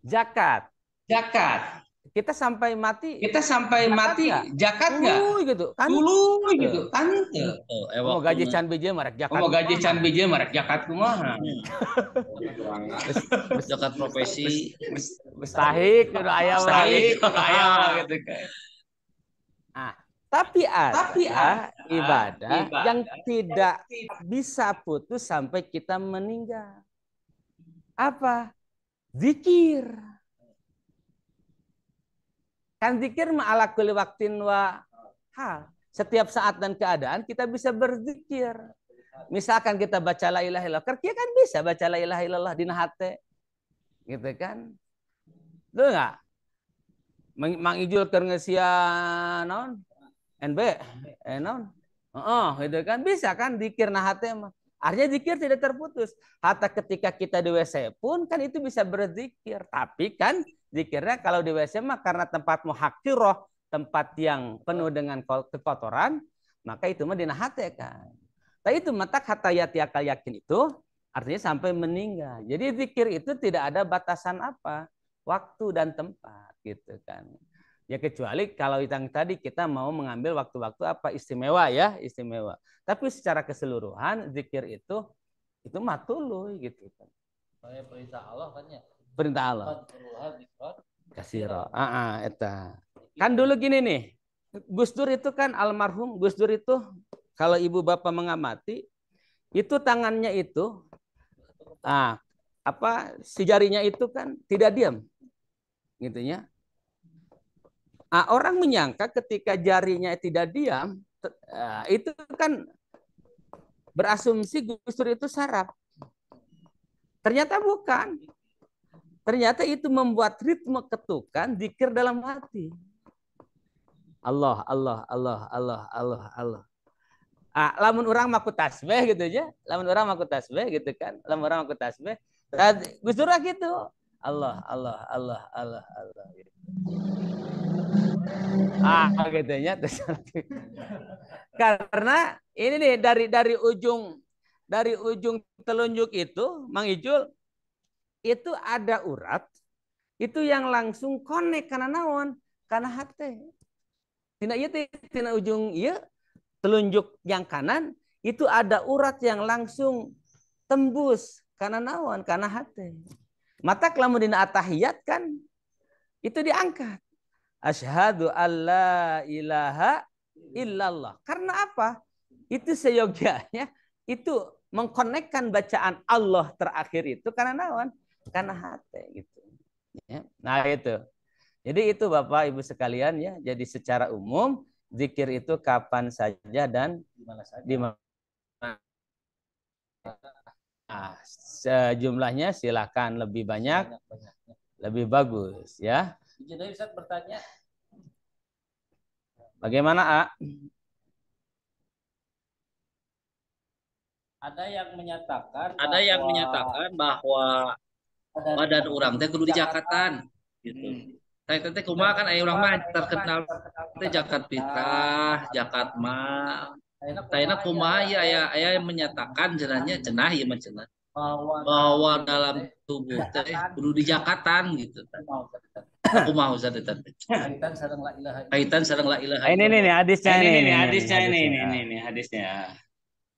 Zakat. Zakat. Kita sampai mati. Kita sampai jakat mati zakat enggak? Dulu gitu. Kan dulu gitu. gitu. Kan itu. Iya, eh, Mau gaji can beje merek zakat. Mau gaji can beje merek zakat kumaha? Hmm. Zakat profesi. Mustahik udah aya Mustahik udah aya gitu kan. Ah, tapi ada, Tapi ada ibadah, ah, ibadah yang tidak bisa putus sampai kita meninggal. Apa? Zikir. Kan zikir ma'ala kuli waktin wa hal. Setiap saat dan keadaan kita bisa berzikir. Misalkan kita baca la ilaha illallah, kan bisa baca la ilaha illallah di nahate. Gitu kan? Lu enggak? Mang Ijul non NB, eh Oh, gitu kan bisa kan dikir nah hati mah. Artinya dikir tidak terputus. Hatta ketika kita di WC pun kan itu bisa berzikir. Tapi kan zikirnya kalau di WC mah karena tempat muhakiroh, tempat yang penuh dengan kekotoran, maka itu mah dinahate kan. Tapi itu metak hatta yati akal yakin itu artinya sampai meninggal. Jadi zikir itu tidak ada batasan apa, waktu dan tempat gitu kan. Ya kecuali kalau yang tadi kita mau mengambil waktu-waktu apa istimewa ya, istimewa. Tapi secara keseluruhan zikir itu itu matulu gitu kan. perintah Allah kan ya. Perintah Allah. Kasiro. Ah, ah, eta. Kan dulu gini nih. Gus Dur itu kan almarhum Gus Dur itu kalau ibu bapak mengamati itu tangannya itu ah apa si jarinya itu kan tidak diam gitu ya Nah, orang menyangka ketika jarinya tidak diam, ah, itu kan berasumsi Gus Dur itu sarap. Ternyata bukan. Ternyata itu membuat ritme ketukan zikir dalam hati. Allah, Allah, Allah, Allah, Allah, Allah. Ah, lamun orang maku tasbih gitu aja. Ya. Lamun orang maku tasbih gitu kan. Lamun orang maku tasbih. Gus Dur gitu. Allah, Allah, Allah, Allah, Allah. Gitu ah gitu ya karena ini nih dari dari ujung dari ujung telunjuk itu Mang Ijul itu ada urat itu yang langsung connect karena naon karena hati Tidak yaitu tina ujung iya telunjuk yang kanan itu ada urat yang langsung tembus karena naon karena hati mata kelamun dina atahiyat kan itu diangkat Asyhadu alla ilaha illallah. Karena apa? Itu seyogianya itu mengkonekkan bacaan Allah terakhir itu karena naon? Karena hati gitu. Ya. Nah itu. Jadi itu Bapak Ibu sekalian ya. Jadi secara umum zikir itu kapan saja dan di mana Nah, jumlahnya silakan lebih banyak, ya. lebih bagus ya. Izin dari bertanya. Bagaimana, A? Ada yang menyatakan ada bahwa, yang menyatakan bahwa badan orang teh kudu di Jakarta gitu. Hmm. tentu teh kumaha kan aya mah terkenal teh Jakarta Pita, Jakarta Ma. Tayna kumaha ya aya aya yang menyatakan jenahnya jenah ya mah jenah bahwa dalam tubuh teh kudu di Jakarta gitu aku mau Ustaz kaitan sarang la ilaha kaitan sarang la ilaha eh, ini nih nih hadisnya ini nih hadisnya ini ini nih hadisnya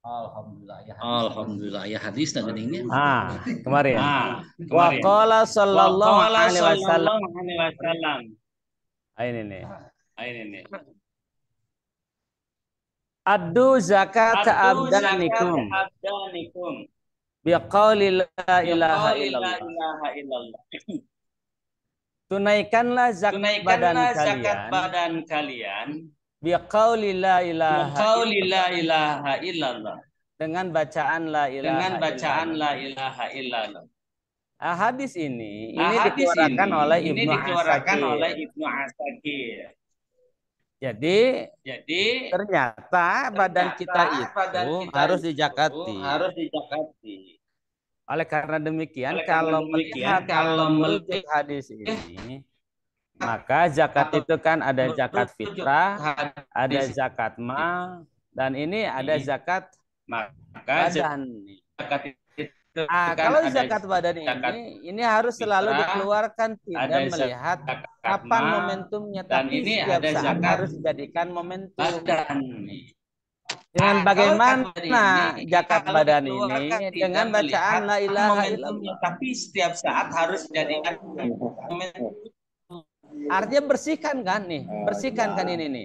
Alhamdulillah ya Alhamdulillah ya hadis nah ini. Ah, kemarin. Ah, kemarin. Wa qala sallallahu alaihi wasallam. Ah, ini nih. Ini ah, nih. Addu zakat abdanikum. Abdanikum. Biqauli la ilaha illallah tunaikanlah zakat tunaikanlah badan zakat kalian badan kalian biqauli la ilaha biqauli ilaha illallah dengan bacaan la ilaha dengan bacaan la ilaha illallah ah, hadis ini ah, ini hadis dikeluarkan ini, oleh Ibnu ini dikeluarkan Asakir. oleh Ibnu Asakir. Jadi, jadi ternyata, ternyata badan kita itu badan kita harus dijakati. Harus dijakati. Oleh karena demikian, Oleh kalau karena demikian melihat, kalau melihat hadis ini, eh, maka zakat itu kan ada zakat fitrah, ada zakat mal, dan ini ada zakat maka badan. Zakat itu ah, kalau zakat badan ini, zakat ini harus selalu dikeluarkan tidak melihat kapan momentumnya, tapi dan ini setiap ada saat harus dijadikan momentum. Badan. Dengan nah, bagaimana zakat badan ini dengan bacaan la ilaha illallah. Tapi setiap saat harus jadikan Artinya bersihkan kan nih, bersihkan kan ini nih.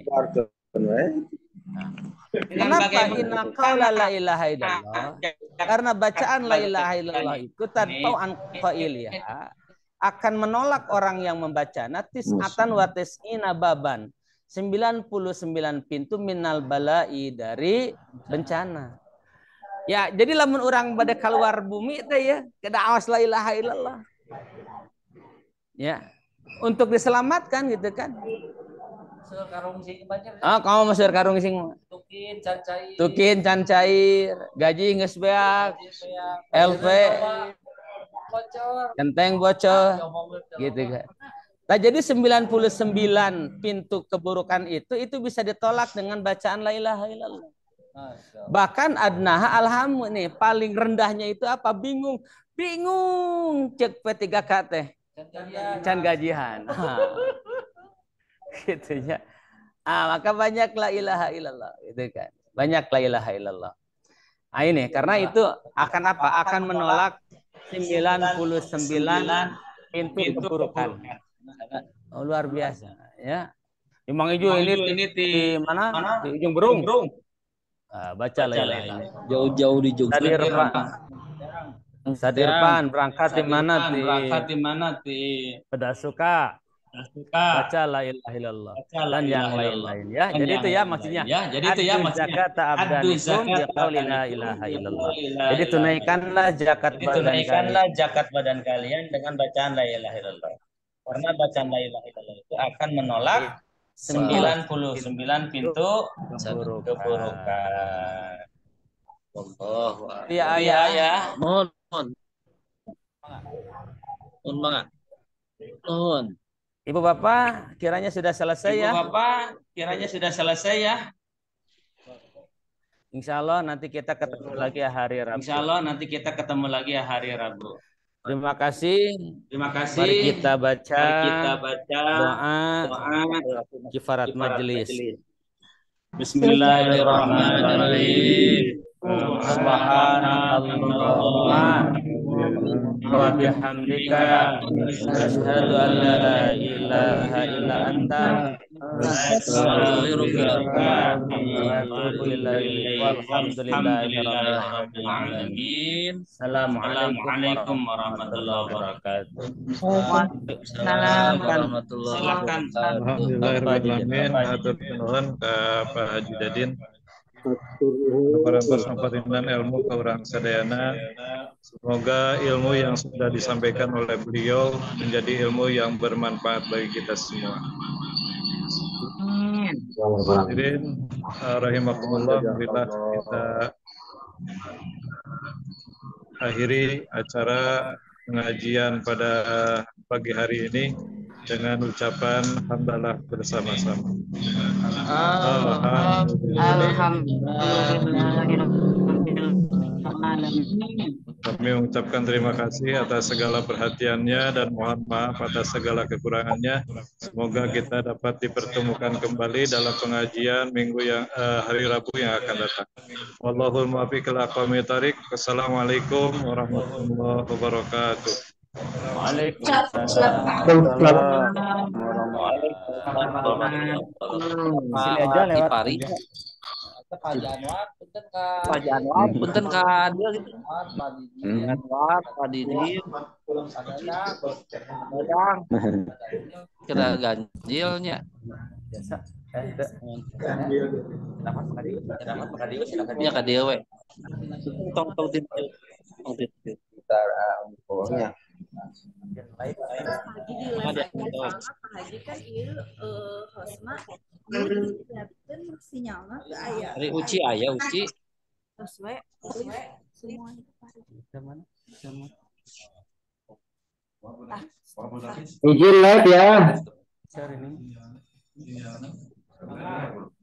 Kenapa inna qaula la ilaha illallah? Nah, Karena bacaan la ilaha illallah itu tanpa an qailiha akan menolak orang yang membaca natis atan tis'ina baban 99 pintu minal nah. balai dari nah. bencana. Ya, jadi lamun orang pada keluar bumi itu ya, kada awas la ilaha illallah. Ya. Untuk diselamatkan gitu kan. Oh, kamu masuk karung sing. Tukin cancair. Tukin cancair, gaji geus beak. LP. Genteng bocor. Gitu kan. Nah, jadi 99 pintu keburukan itu itu bisa ditolak dengan bacaan la ilaha illallah. Bahkan adnaha alhamu nih paling rendahnya itu apa? Bingung. Bingung cek P3K teh. Can gajihan. gitu ya. Ah, maka banyak la ilaha illallah gitu kan. Banyak la ilaha illallah. Nah, ini karena iya. itu akan apa? Akan menolak 99 pintu keburukan. Oh, luar biasa ya. Imang Ijo ini, ini di, di mana? mana? Di ujung Berung. berung. Ah, ya. baca lah ya. Jauh-jauh di Jogja. Sadirpan. Sadirpan berangkat di mana? Di berangkat di mana? Di Pedasuka. Suka. Baca la ilaha illallah dan yang lain-lain ya. Dan jadi itu ya maksudnya. Ya, jadi itu ya maksudnya. Zakata abdanikum biqauli la ilaha illallah. Jadi tunaikanlah zakat badan tunaikanlah zakat badan kalian dengan bacaan la ilaha illallah. Karena bacaan la ilaha illallah itu akan menolak 99 iya. pintu keburukan. keburukan. Iya, iya, ya. Mohon, mohon. Mohon banget. Mohon. Ibu Bapak, kiranya sudah selesai ya. Ibu Bapak, kiranya sudah selesai ya. Insya Allah nanti kita ketemu lagi ya hari Rabu. Insya Allah nanti kita ketemu lagi ya hari Rabu. Terima kasih. Terima kasih. Mari kita baca. Mari kita baca doa, doa kifarat, majelis. majelis. Bismillahirrahmanirrahim. Subhanallah. Wa bihamdika asyhadu an la ilaha illa anta Assalamualaikum warahmatullahi wabarakatuh. Waalaikumsalam warahmatullahi wabarakatuh. ke Pak Haji Dadin. Bapak-bapak ilmu ke orang sadayana. Semoga ilmu yang sudah disampaikan oleh beliau menjadi ilmu yang bermanfaat bagi kita semua. Eh, kita akhiri acara pengajian pada pagi hari ini dengan ucapan hamdalah bersama-sama. Alhamdulillah. Alhamdulillah. Kami mengucapkan terima kasih atas segala perhatiannya dan mohon maaf atas segala kekurangannya. Semoga kita dapat dipertemukan kembali dalam pengajian minggu yang uh, hari Rabu yang akan datang. Wallahul muwaffiq tarik. warahmatullahi wabarakatuh. Waalaikumsalam. Pajaan wat, punten ka. Pajaan wat, hmm. punten ka. Dia gitu. Pajaan hmm. iya, sadar padidin. Ya, Padang. Kira ganjilnya. Biasa. Ya ka dia we. Tong tong tim. Tong tim. Bentar, pokoknya. Ah, pagi di level pertama, Haji kan itu eh, Hosma Iya, hmm. Daten sinyalna iya. uci aya uci. Terus Izin live ya.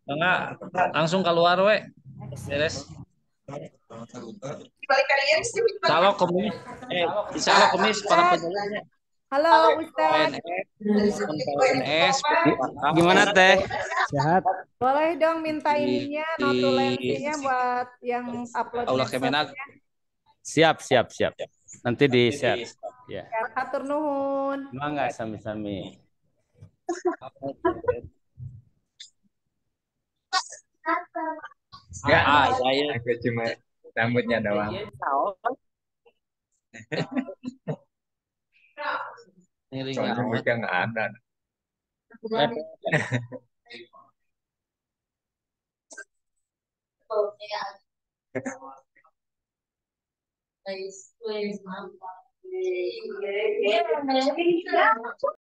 Enggak, langsung keluar we. Beres. Kalau kemis, eh, kalau Allah kemis para penjelasnya. Halo Ustaz. Gimana Teh? Sehat. Boleh dong minta iya. ininya notulensinya buat yang upload. Allah Kemenag. Siap, siap, siap. Nanti di share. Ya. Atur nuhun. Mangga sami-sami. Ya, ya ah, ya, saya ya. cuma rambutnya doang. Iya, 전혀 물병 안 나는.